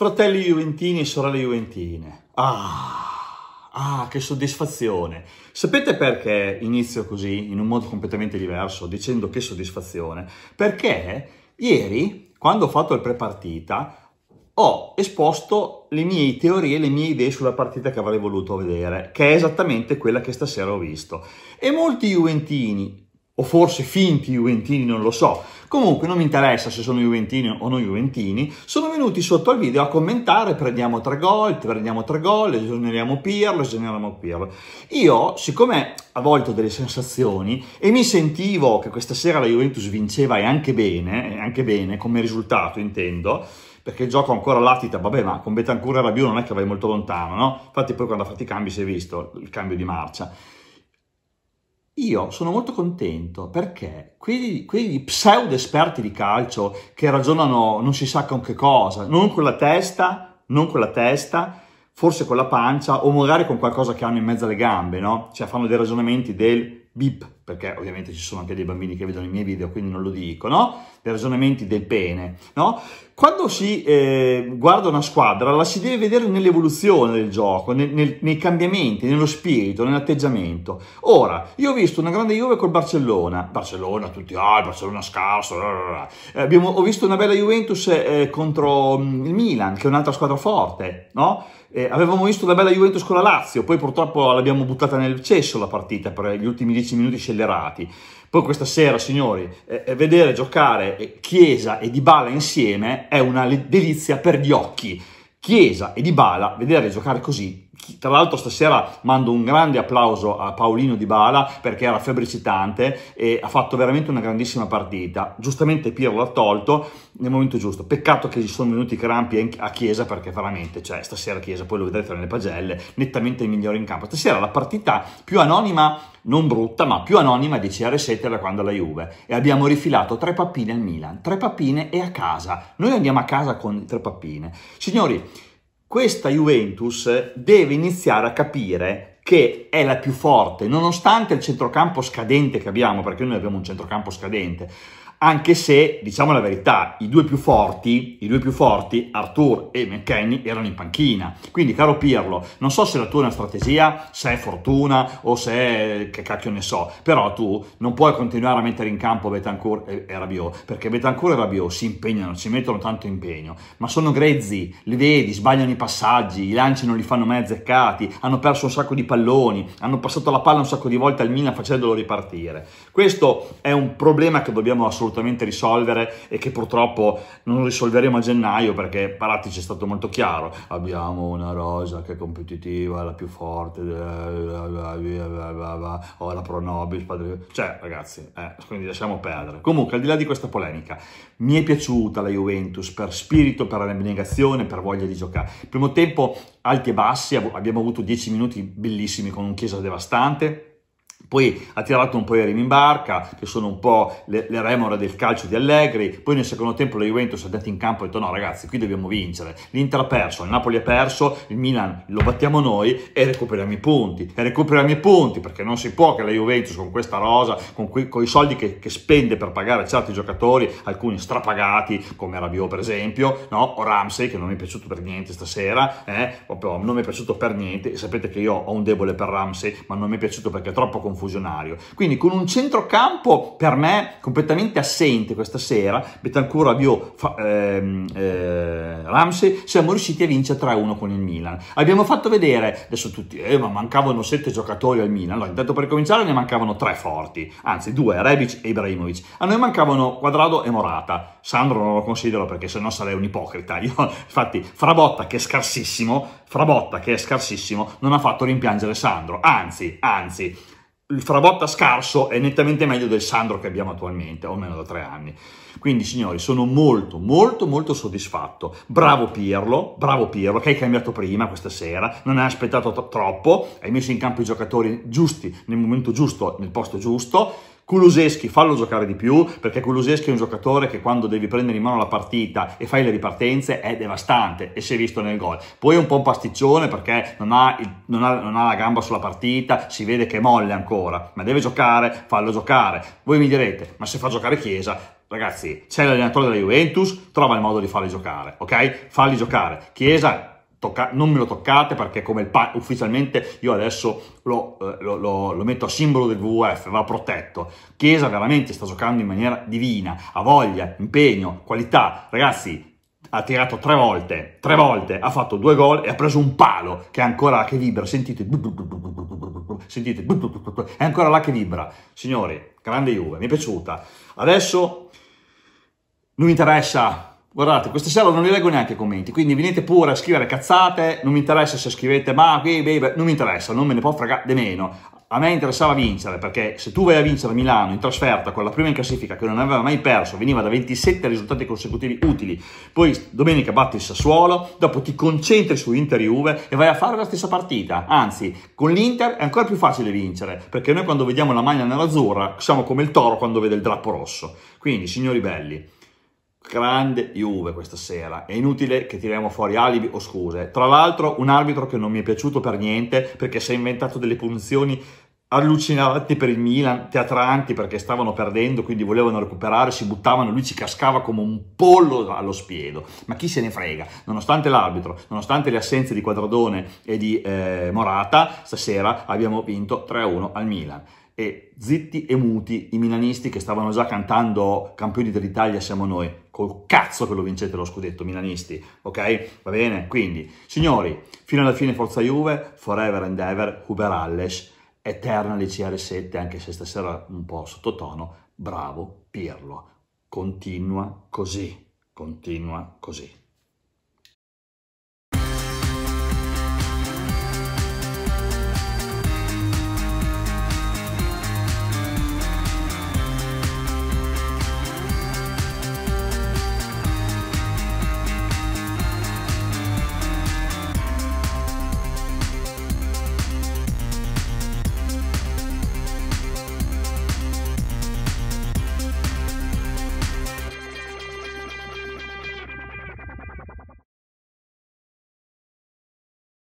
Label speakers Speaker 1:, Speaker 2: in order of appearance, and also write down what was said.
Speaker 1: Fratelli Juventini e sorelle Juventine, ah, ah, che soddisfazione! Sapete perché inizio così, in un modo completamente diverso, dicendo che soddisfazione? Perché ieri, quando ho fatto il pre-partita, ho esposto le mie teorie, le mie idee sulla partita che avrei voluto vedere, che è esattamente quella che stasera ho visto. E molti Juventini o forse finti Juventini, non lo so. Comunque non mi interessa se sono Juventini o non Juventini, sono venuti sotto al video a commentare prendiamo tre gol, prendiamo tre gol, esoneriamo Pirlo, esoneriamo Pirlo. Io, siccome a volte ho delle sensazioni e mi sentivo che questa sera la Juventus vinceva e anche bene, e anche bene come risultato intendo, perché gioco ancora latita, vabbè, ma con Betancourt e Rabiot non è che vai molto lontano, no? Infatti poi quando ha fatto i cambi si è visto il cambio di marcia. Io sono molto contento perché quegli, quegli pseudo esperti di calcio che ragionano non si sa con che cosa, non con la testa, non con la testa, forse con la pancia o magari con qualcosa che hanno in mezzo alle gambe, no? Cioè fanno dei ragionamenti del bip, perché ovviamente ci sono anche dei bambini che vedono i miei video, quindi non lo dico, no? Dei ragionamenti del pene, no? Quando si eh, guarda una squadra la si deve vedere nell'evoluzione del gioco, nel, nel, nei cambiamenti, nello spirito, nell'atteggiamento. Ora, io ho visto una grande Juve col Barcellona, Barcellona tutti, ah il Barcellona scarso, eh, abbiamo, ho visto una bella Juventus eh, contro mm, il Milan, che è un'altra squadra forte, no? Eh, avevamo visto una bella Juventus con la Lazio, poi purtroppo l'abbiamo buttata nel cesso la partita per gli ultimi dieci minuti scellerati. Poi questa sera, signori, eh, eh vedere giocare eh, Chiesa e Dybala insieme è una delizia per gli occhi. Chiesa e Dybala, vedere giocare così tra l'altro stasera mando un grande applauso a Paolino Di Bala perché era febbricitante e ha fatto veramente una grandissima partita. Giustamente Piero l'ha tolto nel momento giusto. Peccato che gli sono venuti i crampi a Chiesa perché veramente, cioè stasera Chiesa, poi lo vedrete nelle pagelle, nettamente il migliore in campo. Stasera la partita più anonima, non brutta, ma più anonima di CR7 da quando la Juve. E abbiamo rifilato tre pappine al Milan, tre pappine e a casa. Noi andiamo a casa con tre pappine. Signori, questa Juventus deve iniziare a capire che è la più forte, nonostante il centrocampo scadente che abbiamo, perché noi abbiamo un centrocampo scadente, anche se, diciamo la verità, i due più forti, i due più forti, Artur e McKenny, erano in panchina. Quindi, caro Pirlo, non so se la tua è una strategia, se è fortuna o se è, che cacchio ne so, però tu non puoi continuare a mettere in campo Betancourt e, e Rabiot, perché Betancourt e Rabiot si impegnano, ci mettono tanto impegno, ma sono grezzi, li vedi, sbagliano i passaggi, i lanci non li fanno mai azzeccati, hanno perso un sacco di palloni, hanno passato la palla un sacco di volte al Milan facendolo ripartire. Questo è un problema che dobbiamo assolutamente assolutamente risolvere e che purtroppo non risolveremo a gennaio perché Paratici è stato molto chiaro. Abbiamo una rosa che è competitiva, la più forte, eh, o la Pronobis, padre... cioè ragazzi, eh, quindi lasciamo perdere. Comunque, al di là di questa polemica, mi è piaciuta la Juventus per spirito, per abnegazione, per voglia di giocare. Primo tempo alti e bassi, abbiamo avuto 10 minuti bellissimi con un Chiesa devastante, poi ha tirato un po' i remi in barca, che sono un po' le, le remore del calcio di Allegri, poi nel secondo tempo la Juventus è andata in campo e ha detto no ragazzi qui dobbiamo vincere, l'Inter ha perso, il Napoli ha perso, il Milan lo battiamo noi e recuperiamo i punti, e recuperiamo i punti perché non si può che la Juventus con questa rosa, con, que, con i soldi che, che, spende per pagare certi giocatori, alcuni strapagati come Rabiot per esempio, no? o Ramsey che non mi è piaciuto per niente stasera, eh? non mi è piaciuto per niente, sapete che io ho un debole per Ramsey ma non mi è piaciuto perché è troppo confusionario. Quindi con un centrocampo per me completamente assente questa sera, Betancourt, Rabiot, ehm, eh, Ramsey, siamo riusciti a vincere 3-1 con il Milan. Abbiamo fatto vedere, adesso tutti, eh, ma mancavano 7 giocatori al Milan, allora intanto per cominciare ne mancavano 3 forti, anzi 2, Rebic e Ibrahimovic. A noi mancavano Quadrado e Morata, Sandro non lo considero perché sennò sarei un ipocrita, Io, infatti Frabotta che è scarsissimo, Frabotta che è scarsissimo, non ha fatto rimpiangere Sandro, anzi, anzi, il Frabotta scarso è nettamente meglio del Sandro che abbiamo attualmente, o almeno da tre anni. Quindi, signori, sono molto, molto, molto soddisfatto. Bravo Pirlo, bravo Pirlo, che hai cambiato prima questa sera, non hai aspettato troppo, hai messo in campo i giocatori giusti, nel momento giusto, nel posto giusto Kuluseschi fallo giocare di più perché Kuluseschi è un giocatore che quando devi prendere in mano la partita e fai le ripartenze è devastante e si è visto nel gol. Poi è un po' un pasticcione perché non ha, il, non, ha, non ha, la gamba sulla partita, si vede che è molle ancora, ma deve giocare, fallo giocare. Voi mi direte, ma se fa giocare Chiesa, ragazzi, c'è l'allenatore della Juventus, trova il modo di farli giocare, ok? Falli giocare. Chiesa tocca- non me lo toccate perché come pa- ufficialmente io adesso lo, lo, lo, lo, metto a simbolo del WWF, va protetto. Chiesa veramente sta giocando in maniera divina, ha voglia, impegno, qualità. Ragazzi, ha tirato tre volte, tre volte, ha fatto due gol e ha preso un palo che è ancora là che vibra. Sentite, sentite, è ancora là che vibra. Signori, grande Juve, mi è piaciuta. Adesso non mi interessa Guardate, questa sera non vi leggo neanche i commenti, quindi venite pure a scrivere cazzate, non mi interessa se scrivete ma qui, baby, non mi interessa, non me ne può fregare di meno. A me interessava vincere, perché se tu vai a vincere a Milano in trasferta con la prima in classifica che non aveva mai perso, veniva da 27 risultati consecutivi utili, poi domenica batti il Sassuolo, dopo ti concentri su Inter-Juve e vai a fare la stessa partita. Anzi, con l'Inter è ancora più facile vincere, perché noi quando vediamo la maglia nell'azzurra siamo come il toro quando vede il drappo rosso. Quindi, signori belli grande Juve questa sera, è inutile che tiriamo fuori alibi o scuse. Tra l'altro un arbitro che non mi è piaciuto per niente perché si è inventato delle punizioni allucinanti per il Milan, teatranti perché stavano perdendo, quindi volevano recuperare, si buttavano, lui ci cascava come un pollo allo spiedo. Ma chi se ne frega? Nonostante l'arbitro, nonostante le assenze di Quadradone e di eh, Morata, stasera abbiamo vinto 3-1 al Milan e zitti e muti i milanisti che stavano già cantando campioni dell'Italia siamo noi, col cazzo che lo vincete lo scudetto milanisti, ok? Va bene? Quindi, signori, fino alla fine Forza Juve, forever and ever, Uber Alles, Eternal CR7, anche se stasera un po' sottotono, bravo Pirlo, continua così, continua così.